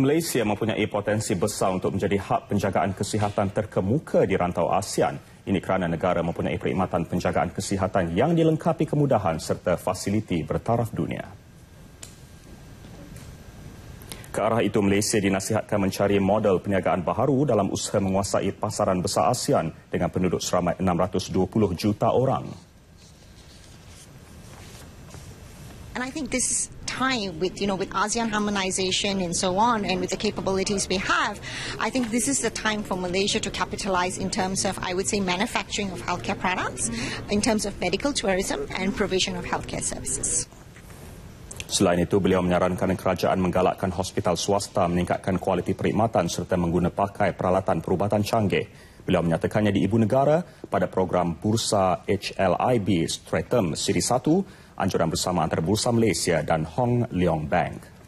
Malaysia mempunyai potensi besar untuk menjadi hub penjagaan kesihatan terkemuka di rantau ASEAN. Ini kerana negara mempunyai perkhidmatan penjagaan kesihatan yang dilengkapi kemudahan serta fasiliti bertaraf dunia. Ke arah itu, Malaysia dinasihatkan mencari model perniagaan baharu dalam usaha menguasai pasaran besar ASEAN dengan penduduk seramai 620 juta orang. time with, you know, with ASEAN harmonization and so on, and with the capabilities we have, I think this is the time for Malaysia to capitalize in terms of, I would say, manufacturing of healthcare products, mm-hmm. in terms of medical tourism and provision of healthcare services. Selain itu, beliau menyarankan kerajaan menggalakkan hospital swasta meningkatkan kualiti perkhidmatan serta menggunakan pakai peralatan perubatan canggih Beliau menyatakannya di Ibu Negara pada program Bursa HLIB Stratum Siri 1, anjuran bersama antara Bursa Malaysia dan Hong Leong Bank.